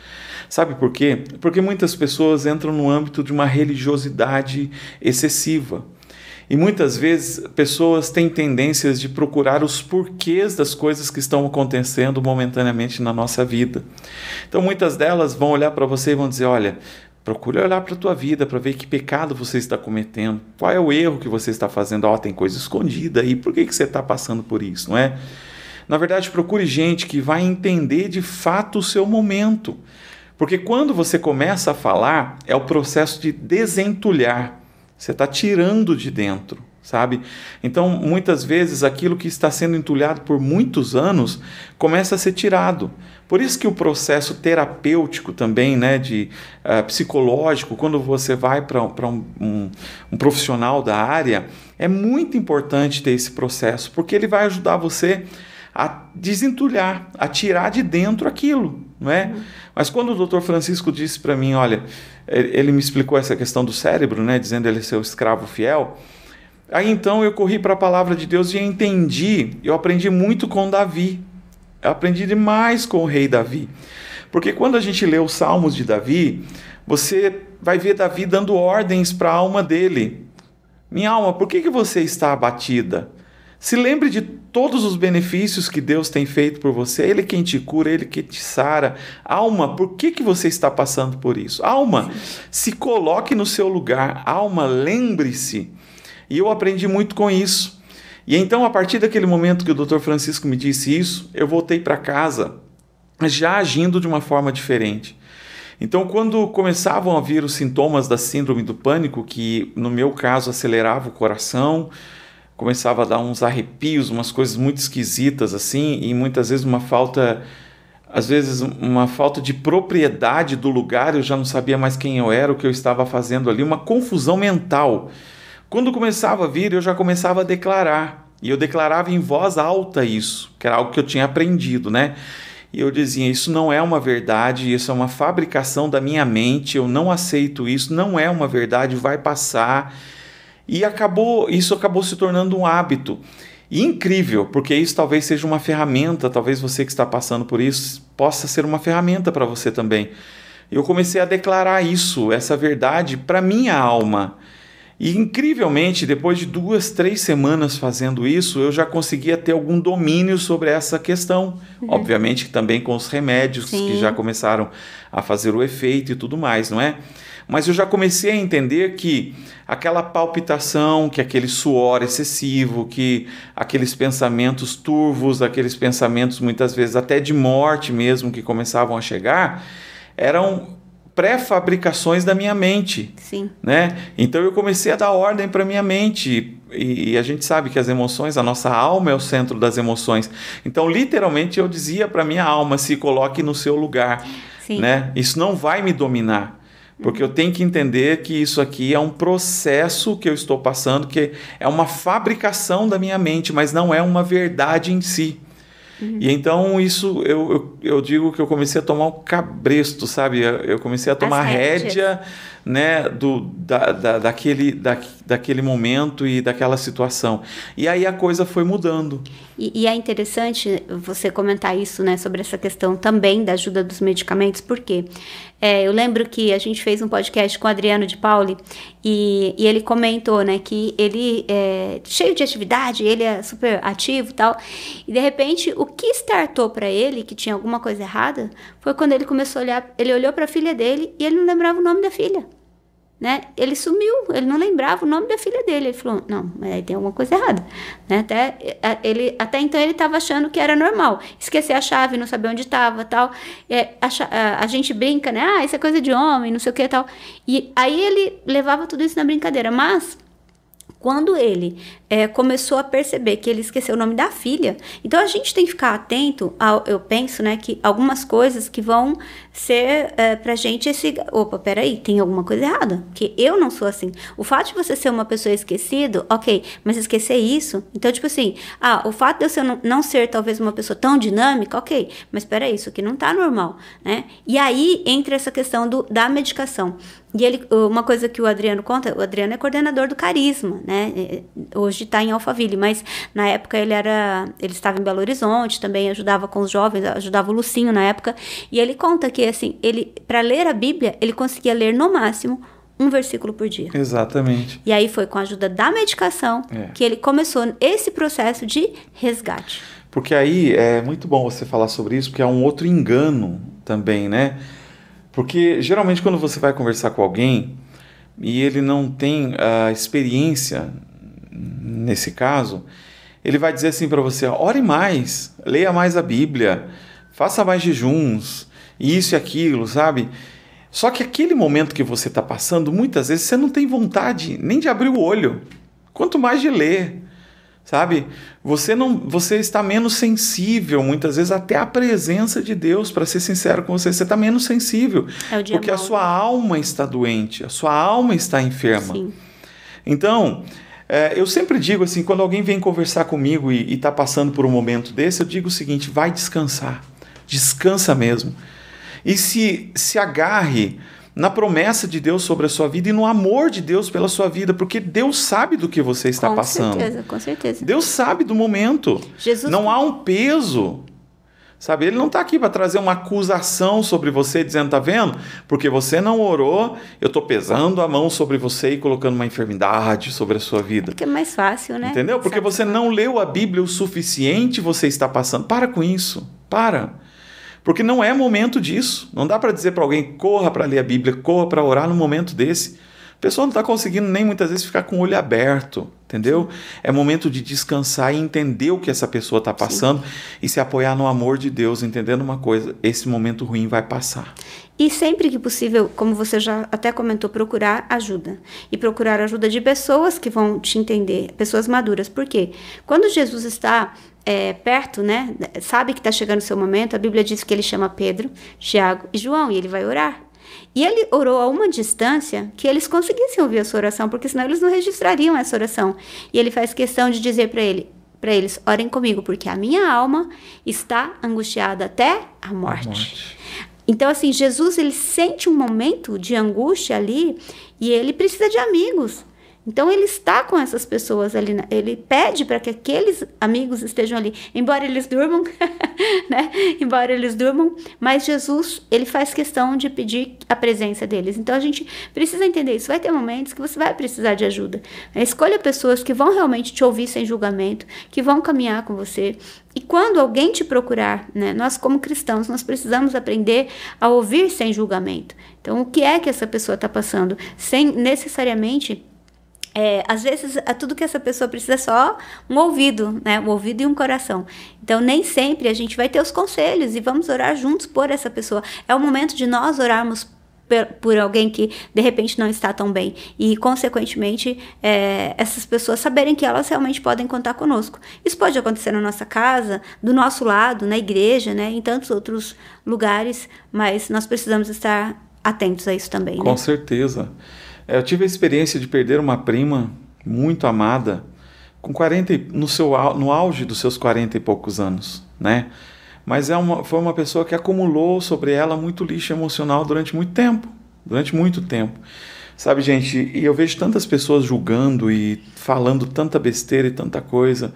Sabe por quê? Porque muitas pessoas entram no âmbito de uma religiosidade excessiva. E muitas vezes pessoas têm tendências de procurar os porquês das coisas que estão acontecendo momentaneamente na nossa vida. Então muitas delas vão olhar para você e vão dizer: olha, Procure olhar para a tua vida para ver que pecado você está cometendo, qual é o erro que você está fazendo. Ó, oh, tem coisa escondida aí, por que, que você está passando por isso, não é? Na verdade, procure gente que vai entender de fato o seu momento, porque quando você começa a falar, é o processo de desentulhar. Você está tirando de dentro, sabe? Então, muitas vezes, aquilo que está sendo entulhado por muitos anos começa a ser tirado. Por isso que o processo terapêutico também, né, de uh, psicológico, quando você vai para um, um, um profissional da área, é muito importante ter esse processo, porque ele vai ajudar você a desentulhar, a tirar de dentro aquilo, não é? Uhum. Mas quando o doutor Francisco disse para mim, olha, ele me explicou essa questão do cérebro, né, dizendo ele ser o escravo fiel, aí então eu corri para a palavra de Deus e entendi, eu aprendi muito com Davi. Eu aprendi demais com o rei Davi. Porque quando a gente lê os Salmos de Davi, você vai ver Davi dando ordens para a alma dele. Minha alma, por que, que você está abatida? Se lembre de todos os benefícios que Deus tem feito por você. Ele quem te cura, ele que te sara. Alma, por que, que você está passando por isso? Alma, se coloque no seu lugar. Alma, lembre-se. E eu aprendi muito com isso. E então, a partir daquele momento que o Dr. Francisco me disse isso, eu voltei para casa já agindo de uma forma diferente. Então, quando começavam a vir os sintomas da síndrome do pânico, que no meu caso acelerava o coração, começava a dar uns arrepios, umas coisas muito esquisitas assim, e muitas vezes uma falta às vezes uma falta de propriedade do lugar, eu já não sabia mais quem eu era, o que eu estava fazendo ali, uma confusão mental. Quando começava a vir, eu já começava a declarar, e eu declarava em voz alta isso, que era algo que eu tinha aprendido, né? E eu dizia: Isso não é uma verdade, isso é uma fabricação da minha mente, eu não aceito isso, não é uma verdade, vai passar. E acabou, isso acabou se tornando um hábito. E incrível, porque isso talvez seja uma ferramenta, talvez você que está passando por isso possa ser uma ferramenta para você também. Eu comecei a declarar isso, essa verdade, para minha alma. E incrivelmente, depois de duas, três semanas fazendo isso, eu já conseguia ter algum domínio sobre essa questão. Uhum. Obviamente que também com os remédios Sim. que já começaram a fazer o efeito e tudo mais, não é? Mas eu já comecei a entender que aquela palpitação, que aquele suor excessivo, que aqueles pensamentos turvos, aqueles pensamentos muitas vezes até de morte mesmo que começavam a chegar, eram pré-fabricações da minha mente. Sim. Né? Então eu comecei a dar ordem para minha mente. E, e, a gente sabe que as emoções, a nossa alma é o centro das emoções. Então, literalmente, eu dizia para minha alma: se coloque no seu lugar. Sim. Né? Isso não vai me dominar. Porque eu tenho que entender que isso aqui é um processo que eu estou passando, que é uma fabricação da minha mente, mas não é uma verdade em si. Uhum. E então isso, eu, eu, eu, digo que eu comecei a tomar o um cabresto, sabe? Eu comecei a tomar rédea né, do, da, da, daquele, da, daquele momento e daquela situação. E aí a coisa foi mudando. E, e, é interessante você comentar isso, né, sobre essa questão também da ajuda dos medicamentos, porque é, eu lembro que a gente fez um podcast com o Adriano de Pauli e, e ele comentou, né, que ele é cheio de atividade, ele é super ativo e tal, e de repente o que startou para ele que tinha alguma coisa errada foi quando ele começou a olhar, ele olhou para a filha dele e ele não lembrava o nome da filha né? Ele sumiu, ele não lembrava o nome da filha dele. Ele falou: "Não, mas aí tem alguma coisa errada", né? Até eh, ele até então ele estava achando que era normal. Esquecer a chave, não saber onde estava, tal. É, a, a, gente brinca, né? Ah, isso é coisa de homem, não sei o que, tal. E aí ele levava tudo isso na brincadeira, mas quando ele é, começou a perceber que ele esqueceu o nome da filha. Então a gente tem que ficar atento, ao, eu penso, né, que algumas coisas que vão ser é, pra gente esse. Opa, peraí, tem alguma coisa errada. Porque eu não sou assim. O fato de você ser uma pessoa esquecida, ok, mas esquecer isso. Então, tipo assim, ah, o fato de eu ser, não, não, ser talvez uma pessoa tão dinâmica, ok, mas peraí, isso aqui não tá normal, né? E aí entra essa questão do, da medicação. E ele, uma coisa que o Adriano conta, o Adriano é coordenador do carisma, né? É, é, hoje hoje está em Alphaville, mas na época ele era, ele estava em Belo Horizonte, também ajudava com os jovens, ajudava o Lucinho na época, e ele conta que assim, ele para ler a Bíblia, ele conseguia ler no máximo um versículo por dia. Exatamente. E aí foi com a ajuda da medicação é. que ele começou esse processo de resgate. Porque aí é muito bom você falar sobre isso, porque é um outro engano também, né? Porque geralmente quando você vai conversar com alguém e ele não tem a experiência nesse caso, ele vai dizer assim para você: ore mais, leia mais a Bíblia, faça mais jejuns, isso e aquilo, sabe? Só que aquele momento que você está passando, muitas vezes você não tem vontade nem de abrir o olho, quanto mais de ler, sabe? Você não, você está menos sensível, muitas vezes até à presença de Deus. Para ser sincero com você, você está menos sensível, é porque mal. a sua alma está doente, a sua alma está enferma. Sim. Então é, eu sempre digo assim, quando alguém vem conversar comigo e está passando por um momento desse, eu digo o seguinte: vai descansar, descansa mesmo. E se, se agarre na promessa de Deus sobre a sua vida e no amor de Deus pela sua vida, porque Deus sabe do que você está com passando. Com certeza, com certeza. Deus sabe do momento. Jesus... Não há um peso Sabe, ele não está aqui para trazer uma acusação sobre você, dizendo, tá vendo? Porque você não orou, eu estou pesando a mão sobre você e colocando uma enfermidade sobre a sua vida. porque é mais fácil, né? Entendeu? Porque você não leu a Bíblia o suficiente, você está passando. Para com isso. Para. Porque não é momento disso. Não dá para dizer para alguém, corra para ler a Bíblia, corra para orar num momento desse. A pessoa não está conseguindo nem muitas vezes ficar com o olho aberto entendeu? É momento de descansar e entender o que essa pessoa está passando Sim. e se apoiar no amor de Deus, entendendo uma coisa, esse momento ruim vai passar. E sempre que possível, como você já até comentou, procurar ajuda. E procurar ajuda de pessoas que vão te entender, pessoas maduras. Porque quando Jesus está é, perto, né, sabe que está chegando o seu momento, a Bíblia diz que ele chama Pedro, Tiago e João, e ele vai orar. E ele orou a uma distância que eles conseguissem ouvir a sua oração, porque senão eles não registrariam essa oração. E ele faz questão de dizer para ele, para eles, orem comigo, porque a minha alma está angustiada até a morte. A morte. Então, assim, Jesus ele sente um momento de angústia ali e ele precisa de amigos. Então ele está com essas pessoas ali, né? ele pede para que aqueles amigos estejam ali, embora eles durmam, [laughs] né? Embora eles durmam, mas Jesus, ele faz questão de pedir a presença deles. Então a gente precisa entender isso. Vai ter momentos que você vai precisar de ajuda. Escolha pessoas que vão realmente te ouvir sem julgamento, que vão caminhar com você. E quando alguém te procurar, né? Nós como cristãos, nós precisamos aprender a ouvir sem julgamento. Então o que é que essa pessoa está passando, sem necessariamente é, às vezes é tudo que essa pessoa precisa é só um ouvido, né? Um ouvido e um coração. Então nem sempre a gente vai ter os conselhos e vamos orar juntos por essa pessoa. É o momento de nós orarmos por, alguém que de repente não está tão bem e consequentemente é, essas pessoas saberem que elas realmente podem contar conosco isso pode acontecer na nossa casa do nosso lado na igreja né em tantos outros lugares mas nós precisamos estar atentos a isso também né? com né? certeza é, eu tive a experiência de perder uma prima muito amada com 40 no seu no auge dos seus 40 e poucos anos, né? Mas é uma, foi uma pessoa que acumulou sobre ela muito lixo emocional durante muito tempo, durante muito tempo. Sabe, gente, e eu vejo tantas pessoas julgando e falando tanta besteira e tanta coisa,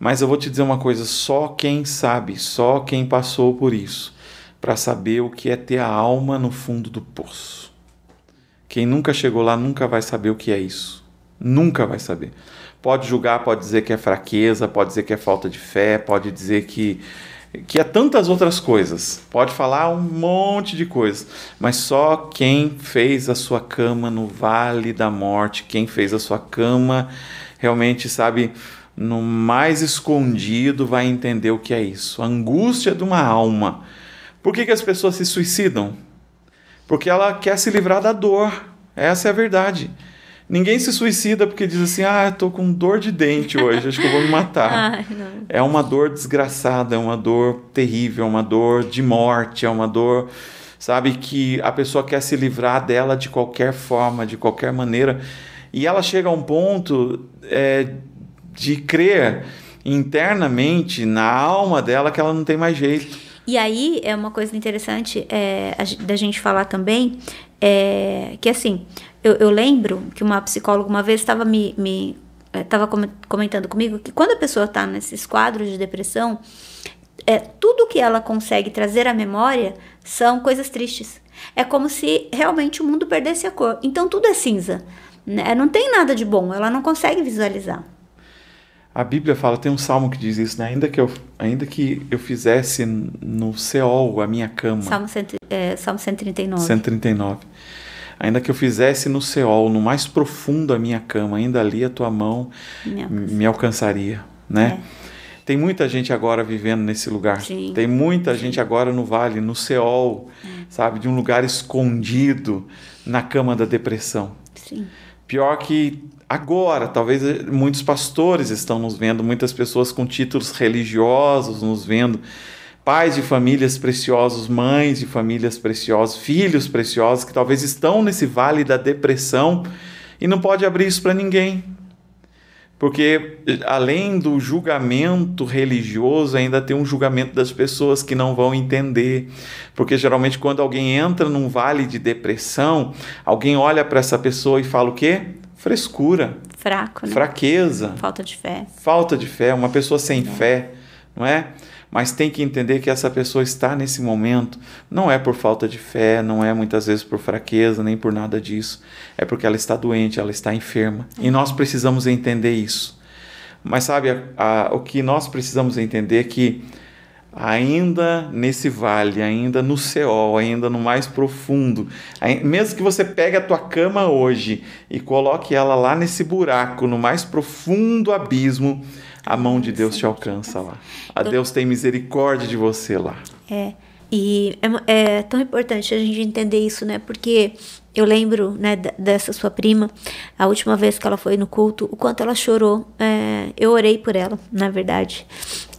mas eu vou te dizer uma coisa, só quem sabe, só quem passou por isso, para saber o que é ter a alma no fundo do poço. Quem nunca chegou lá nunca vai saber o que é isso. Nunca vai saber. Pode julgar, pode dizer que é fraqueza, pode dizer que é falta de fé, pode dizer que que é tantas outras coisas. Pode falar um monte de coisas, mas só quem fez a sua cama no vale da morte, quem fez a sua cama realmente sabe no mais escondido vai entender o que é isso. A angústia de uma alma. Por que, que as pessoas se suicidam? porque ela quer se livrar da dor. Essa é a verdade. Ninguém se suicida porque diz assim: ah, eu tô com dor de dente hoje, acho que eu vou me matar. [laughs] Ai, é uma dor desgraçada, é uma dor terrível, é uma dor de morte, é uma dor, sabe, que a pessoa quer se livrar dela de qualquer forma, de qualquer maneira. E ela chega a um ponto é, de crer internamente, na alma dela, que ela não tem mais jeito. E aí é uma coisa interessante é, da gente falar também, é, que assim, eu, eu, lembro que uma psicóloga uma vez estava me, me estava é, comentando comigo que quando a pessoa está nesses quadros de depressão, é, tudo que ela consegue trazer à memória são coisas tristes. É como se realmente o mundo perdesse a cor. Então tudo é cinza. Né? Não tem nada de bom, ela não consegue visualizar. A Bíblia fala, tem um salmo que diz isso, né? Ainda que eu, ainda que eu fizesse no Seol a minha cama. Salmo, cento, é, salmo 139. 139. Ainda que eu fizesse no Seol, no mais profundo a minha cama, ainda ali a tua mão me, alcançaria, me alcançaria né? É. Tem muita gente agora vivendo nesse lugar. Sim. Tem muita Sim. gente agora no vale, no Seol, é. sabe? De um lugar escondido na cama da depressão. Sim. Pior que agora, talvez eh, muitos pastores estão nos vendo, muitas pessoas com títulos religiosos nos vendo, pais de famílias preciosos, mães de famílias preciosas, filhos preciosos que talvez estão nesse vale da depressão e não pode abrir isso para ninguém. Porque eh, além do julgamento religioso, ainda tem um julgamento das pessoas que não vão entender. Porque geralmente quando alguém entra num vale de depressão, alguém olha para essa pessoa e fala o quê? frescura, fraco, né? fraqueza, falta de fé. Falta de fé, uma pessoa sem fé, não é? Mas tem que entender que essa pessoa está nesse momento, não é por falta de fé, não é muitas vezes por fraqueza, nem por nada disso. É porque ela está doente, ela está enferma. É. E nós precisamos entender isso. Mas sabe, a, a, o que nós precisamos entender é que ainda nesse vale, ainda no céu, ainda no mais profundo. Mesmo que você pegue a tua cama hoje e coloque ela lá nesse buraco, no mais profundo abismo, a mão de Deus te alcança lá. A Deus tem misericórdia de você lá. É. E é, é tão importante a gente entender isso, né? Porque eu lembro, né, dessa sua prima, a última vez que ela foi no culto, o quanto ela chorou. É, eu orei por ela, na verdade.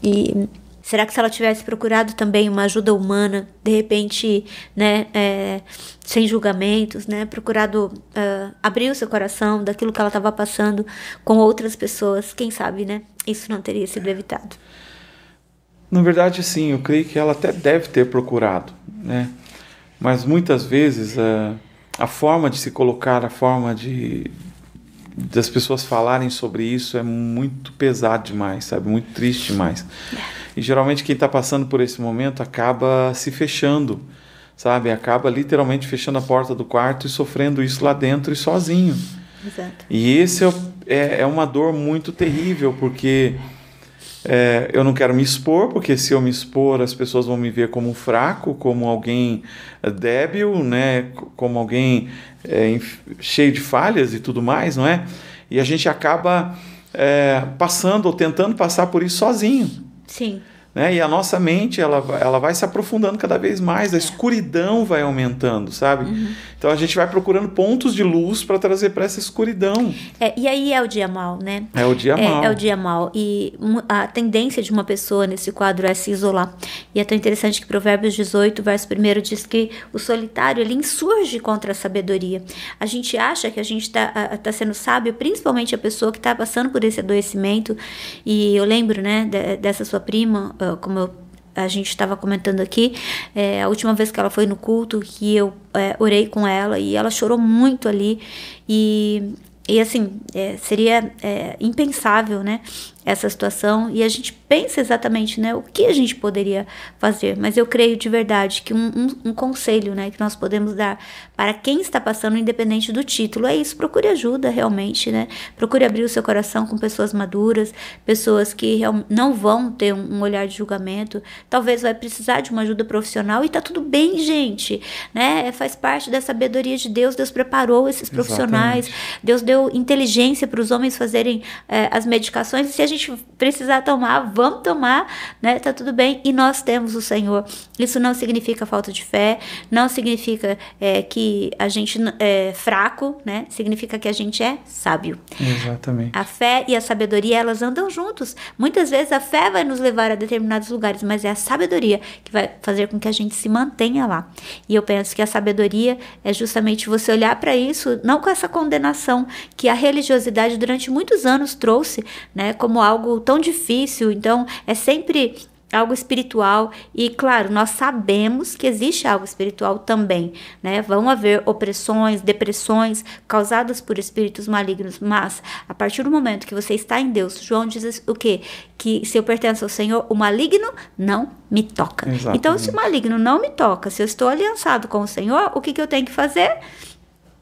E Será que se ela tivesse procurado também uma ajuda humana, de repente, né, é, sem julgamentos, né, procurado uh, abrir o seu coração daquilo que ela estava passando com outras pessoas, quem sabe, né, isso não teria sido evitado. Na verdade, sim, eu creio que ela até deve ter procurado, né, mas muitas vezes a, ah, a forma de se colocar, a forma de, das pessoas falarem sobre isso é muito pesado demais, sabe? Muito triste demais. É. E geralmente quem está passando por esse momento acaba se fechando, sabe? Acaba literalmente fechando a porta do quarto e sofrendo isso lá dentro e sozinho. Exato. E esse é, é, é uma dor muito terrível, porque é, eu não quero me expor, porque se eu me expor, as pessoas vão me ver como fraco, como alguém é, débil, né? como alguém é, cheio de falhas e tudo mais, não é? E a gente acaba é, passando ou tentando passar por isso sozinho. Sí. Né? E a nossa mente ela, ela vai se aprofundando cada vez mais, a é. escuridão vai aumentando, sabe? Uhum. Então a gente vai procurando pontos de luz para trazer para essa escuridão. É, e aí é o dia mal, né? É o dia é, mal. É, o dia mal. E a tendência de uma pessoa nesse quadro é se isolar. E é tão interessante que Provérbios 18, verso 1 diz que o solitário ele insurge contra a sabedoria. A gente acha que a gente está tá sendo sábio, principalmente a pessoa que está passando por esse adoecimento. E eu lembro, né, dessa sua prima como eu, a gente estava comentando aqui, é, a última vez que ela foi no culto, que eu é, orei com ela e ela chorou muito ali e e assim, é, seria é, impensável, né? essa situação e a gente pensa exatamente né, o que a gente poderia fazer. Mas eu creio de verdade que um, um, um conselho né, que nós podemos dar para quem está passando, independente do título, é isso: procure ajuda realmente, né? Procure abrir o seu coração com pessoas maduras, pessoas que não vão ter um, um olhar de julgamento, talvez vai precisar de uma ajuda profissional e tá tudo bem, gente, né? É, faz parte da sabedoria de Deus, Deus preparou esses profissionais, Exatamente. Deus deu inteligência para os homens fazerem é, as medicações e se a gente gente precisar tomar, vamos tomar, né? Tá tudo bem. E nós temos o Senhor. Isso não significa falta de fé, não significa é, que a gente é fraco, né? Significa que a gente é sábio. Exatamente. A fé e a sabedoria, elas andam juntos. Muitas vezes a fé vai nos levar a determinados lugares, mas é a sabedoria que vai fazer com que a gente se mantenha lá. E eu penso que a sabedoria é justamente você olhar para isso, não com essa condenação que a religiosidade durante muitos anos trouxe, né? Como algo tão difícil, então é sempre algo espiritual e claro nós sabemos que existe algo espiritual também né vão haver opressões depressões causadas por espíritos malignos mas a partir do momento que você está em Deus João diz o que que se eu pertenço ao Senhor o maligno não me toca Exatamente. então se o maligno não me toca se eu estou aliançado com o Senhor o que que eu tenho que fazer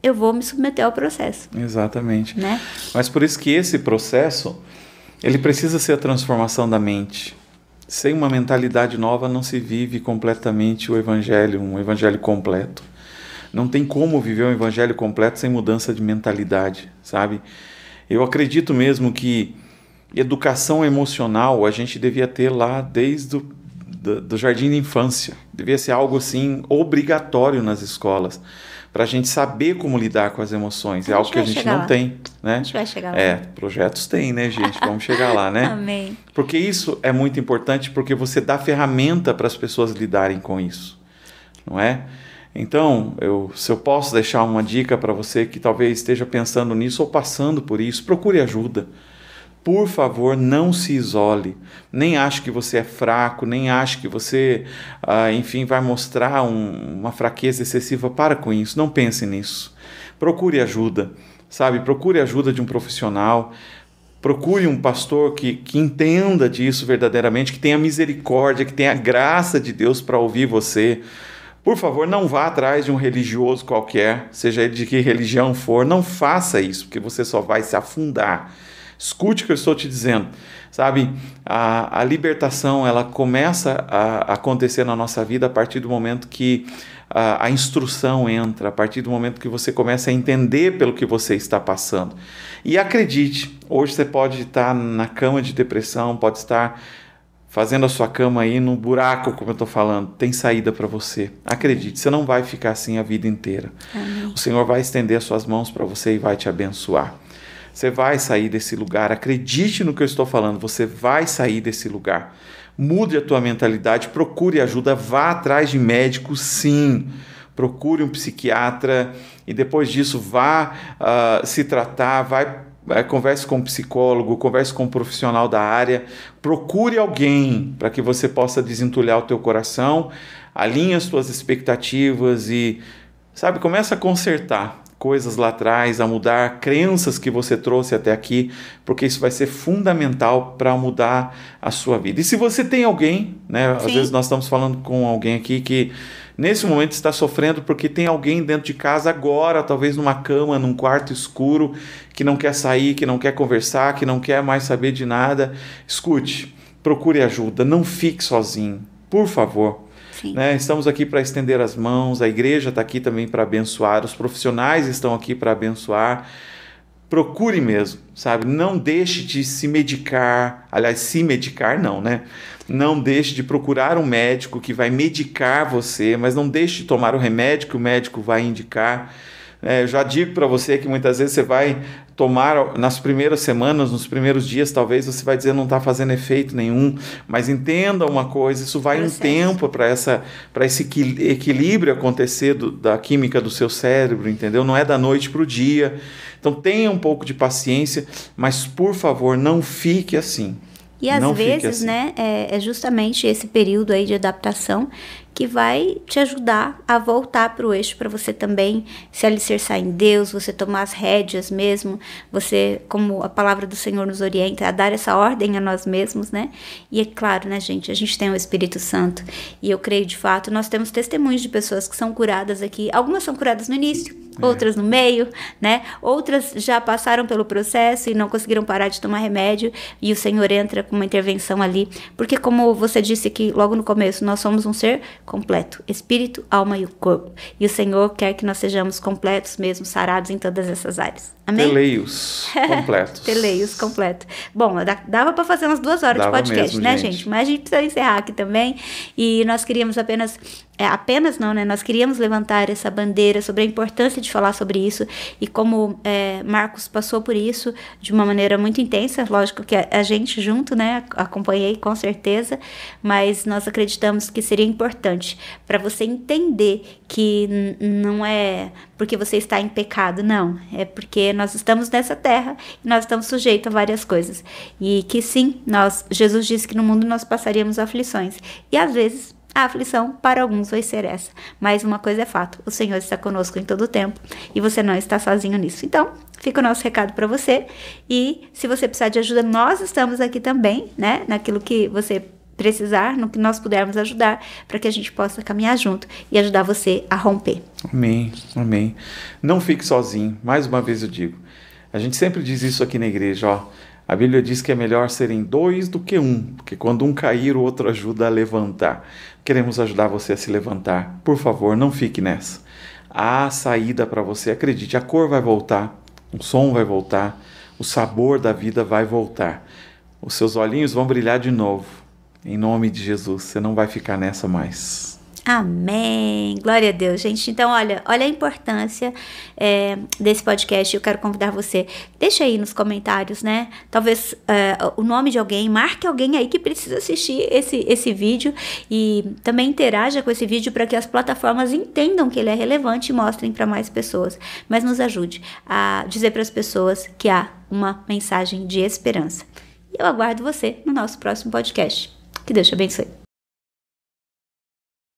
eu vou me submeter ao processo. Exatamente. Né? Mas por isso que esse processo ele precisa ser a transformação da mente. Sem uma mentalidade nova não se vive completamente o evangelho, um evangelho completo. Não tem como viver um evangelho completo sem mudança de mentalidade, sabe? Eu acredito mesmo que educação emocional a gente devia ter lá desde o do, do jardim de infância. Devia ser algo assim obrigatório nas escolas para a gente saber como lidar com as emoções. é algo que a gente não lá. tem. Né? A gente vai chegar lá. É, projetos tem, né, gente? Vamos chegar lá, né? [laughs] Amém. Porque isso é muito importante, porque você dá ferramenta para as pessoas lidarem com isso, não é? Então, eu, se eu posso deixar uma dica para você que talvez esteja pensando nisso ou passando por isso, procure ajuda. Por favor, não se isole. Nem ache que você é fraco, nem ache que você, ah, enfim, vai mostrar um, uma fraqueza excessiva. Para com isso, não pense nisso. Procure ajuda sabe? Procure a ajuda de um profissional, procure um pastor que, que entenda disso verdadeiramente, que tenha misericórdia, que tenha graça de Deus para ouvir você. Por favor, não vá atrás de um religioso qualquer, seja ele de que religião for, não faça isso, porque você só vai se afundar. Escute o que eu estou te dizendo, sabe? A, a libertação ela começa a acontecer na nossa vida a partir do momento que a, a instrução entra, a partir do momento que você começa a entender pelo que você está passando. E acredite, hoje você pode estar na cama de depressão, pode estar fazendo a sua cama aí no buraco, como eu estou falando, tem saída para você. Acredite, você não vai ficar assim a vida inteira. Amém. O Senhor vai estender as suas mãos para você e vai te abençoar. Você vai sair desse lugar. Acredite no que eu estou falando, você vai sair desse lugar. Mude a tua mentalidade, procure ajuda, vá atrás de médico, sim. Procure um psiquiatra e depois disso vá uh, se tratar, vai é, converse com um psicólogo, converse com um profissional da área, procure alguém para que você possa desentulhar o teu coração, alinhe as suas expectativas e sabe, começa a consertar coisas lá atrás, a mudar crenças que você trouxe até aqui, porque isso vai ser fundamental para mudar a sua vida. E se você tem alguém, né, Sim. às vezes nós estamos falando com alguém aqui que nesse momento está sofrendo porque tem alguém dentro de casa agora, talvez numa cama, num quarto escuro, que não quer sair, que não quer conversar, que não quer mais saber de nada. Escute, procure ajuda, não fique sozinho, por favor. Né? Estamos aqui para estender as mãos, a igreja está aqui também para abençoar, os profissionais estão aqui para abençoar. Procure mesmo, sabe? Não deixe de se medicar, aliás, se medicar não, né? Não deixe de procurar um médico que vai medicar você, mas não deixe de tomar o remédio que o médico vai indicar é, eu já digo para você que muitas vezes você vai tomar nas primeiras semanas, nos primeiros dias, talvez você vai dizer não está fazendo efeito nenhum, mas entenda uma coisa, isso vai Processo. um tempo para essa para esse equilíbrio acontecer do, da química do seu cérebro, entendeu? Não é da noite para o dia. Então tenha um pouco de paciência, mas por favor, não fique assim. E às não vezes, assim. né, é, é justamente esse período aí de adaptação que vai te ajudar a voltar para o eixo para você também se alicerçar em Deus, você tomar as rédeas mesmo, você, como a palavra do Senhor nos orienta, a dar essa ordem a nós mesmos, né? E é claro, né, gente, a gente tem o Espírito Santo e eu creio de fato, nós temos testemunhos de pessoas que são curadas aqui, algumas são curadas no início, é. outras no meio, né? Outras já passaram pelo processo e não conseguiram parar de tomar remédio e o Senhor entra com uma intervenção ali, porque como você disse que logo no começo nós somos um ser completo, espírito, alma e o corpo. E o Senhor quer que nós sejamos completos mesmo, sarados em todas essas áreas. Amém? Teleios [laughs] completos. Teleios completo. Bom, dava para fazer umas duas horas dava de podcast, né, mesmo, né, gente? gente? Mas a gente precisa encerrar aqui também. E nós queríamos apenas é, apenas não, né? Nós queríamos levantar essa bandeira sobre a importância de falar sobre isso e como é, Marcos passou por isso de uma maneira muito intensa. Lógico que a, a, gente junto, né? Acompanhei com certeza, mas nós acreditamos que seria importante para você entender que não é porque você está em pecado, não. É porque nós estamos nessa terra e nós estamos sujeitos a várias coisas e que sim, nós Jesus disse que no mundo nós passaríamos aflições e às vezes a aflição para alguns vai ser essa, mas uma coisa é fato: o Senhor está conosco em todo o tempo e você não está sozinho nisso. Então, fica o nosso recado para você. E se você precisar de ajuda, nós estamos aqui também, né? Naquilo que você precisar, no que nós pudermos ajudar, para que a gente possa caminhar junto e ajudar você a romper. Amém, amém. Não fique sozinho, mais uma vez eu digo. A gente sempre diz isso aqui na igreja, ó. A Bíblia diz que é melhor serem dois do que um, porque quando um cair, o outro ajuda a levantar. Queremos ajudar você a se levantar. Por favor, não fique nessa. Há saída para você, acredite, a cor vai voltar, o som vai voltar, o sabor da vida vai voltar. Os seus olhinhos vão brilhar de novo. Em nome de Jesus, você não vai ficar nessa mais. Amém. Glória a Deus, gente. Então, olha, olha a importância é, desse podcast. Eu quero convidar você. Deixa aí nos comentários, né? Talvez é, o nome de alguém, marque alguém aí que precisa assistir esse, esse vídeo e também interaja com esse vídeo para que as plataformas entendam que ele é relevante e mostrem para mais pessoas. Mas nos ajude a dizer para as pessoas que há uma mensagem de esperança. E eu aguardo você no nosso próximo podcast. Que Deus te abençoe.